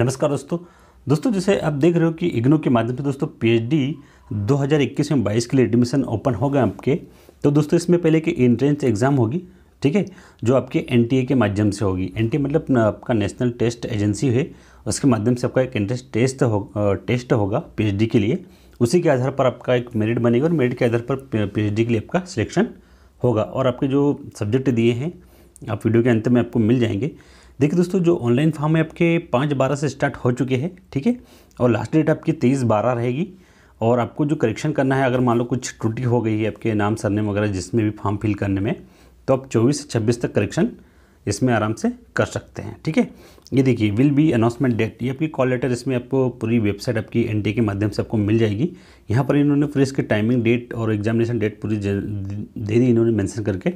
नमस्कार दोस्तों दोस्तों जैसे आप देख रहे हो कि इग्नो के माध्यम से दोस्तों पीएचडी 2021 में 22 के लिए एडमिशन ओपन हो गए आपके तो दोस्तों इसमें पहले कि एंट्रेंस एग्ज़ाम होगी ठीक है जो आपके एन के माध्यम से होगी एन मतलब आपका नेशनल टेस्ट एजेंसी है उसके माध्यम से आपका एक एंट्रेंस टेस्ट हो टेस्ट होगा पी के लिए उसी के आधार पर आपका एक मेरिट बनेगा और मेरिट के आधार पर पी के लिए आपका सिलेक्शन होगा और आपके जो सब्जेक्ट दिए हैं आप वीडियो के अंत में आपको मिल जाएंगे देखिए दोस्तों जो ऑनलाइन फॉर्म है आपके पाँच बारह से स्टार्ट हो चुके हैं ठीक है थीके? और लास्ट डेट आपकी तेईस बारह रहेगी और आपको जो करेक्शन करना है अगर मान लो कुछ टूटी हो गई है आपके नाम सरनेम वगैरह जिसमें भी फॉर्म फिल करने में तो आप चौबीस से छब्बीस तक करेक्शन इसमें आराम से कर सकते हैं ठीक है ये देखिए विल बी अनाउंसमेंट डेट ये आपकी कॉल लेटर इसमें आपको पूरी वेबसाइट आपकी एन के माध्यम से आपको मिल जाएगी यहाँ पर इन्होंने फिर इसके टाइमिंग डेट और एग्जामिनेशन डेट पूरी दे दी इन्होंने मैंसन करके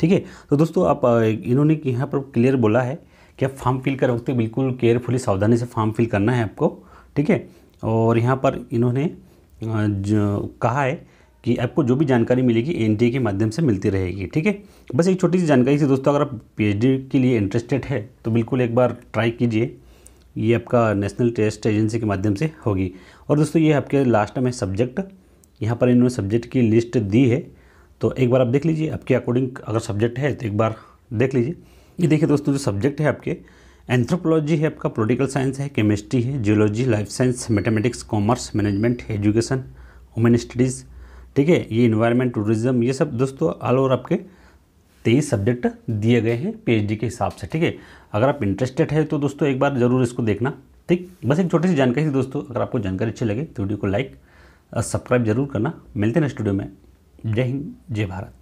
ठीक है तो दोस्तों आप इन्होंने यहाँ पर क्लियर बोला है कि आप फॉर्म फिल कर वक्त बिल्कुल केयरफुली सावधानी से फॉर्म फिल करना है आपको ठीक है और यहाँ पर इन्होंने कहा है कि आपको जो भी जानकारी मिलेगी एन के माध्यम से मिलती रहेगी ठीक है बस एक छोटी सी जानकारी थी दोस्तों अगर आप पी के लिए इंटरेस्टेड है तो बिल्कुल एक बार ट्राई कीजिए ये आपका नेशनल टेस्ट एजेंसी के माध्यम से होगी और दोस्तों ये आपके लास्ट में सब्जेक्ट यहाँ पर इन्होंने सब्जेक्ट की लिस्ट दी है तो एक बार आप देख लीजिए आपके अकॉर्डिंग अगर सब्जेक्ट है तो एक बार देख लीजिए ये देखिए दोस्तों जो सब्जेक्ट है आपके एंथ्रोपोलॉजी है आपका पोलिटिकल साइंस है केमिस्ट्री है geology life science mathematics commerce management education women studies ठीक है ये इन्वायरमेंट टूरिज्म ये सब दोस्तों ऑल ओवर आपके तेईस सब्जेक्ट दिए गए हैं पीएचडी के हिसाब से ठीक है अगर आप इंटरेस्टेड है तो दोस्तों एक बार ज़रूर इसको देखना ठीक बस एक छोटी सी जानकारी थी दोस्तों अगर आपको जानकारी अच्छी लगे तो वीडियो को लाइक सब्सक्राइब जरूर करना मिलते हैं स्टूडियो में जय हिंद जय भारत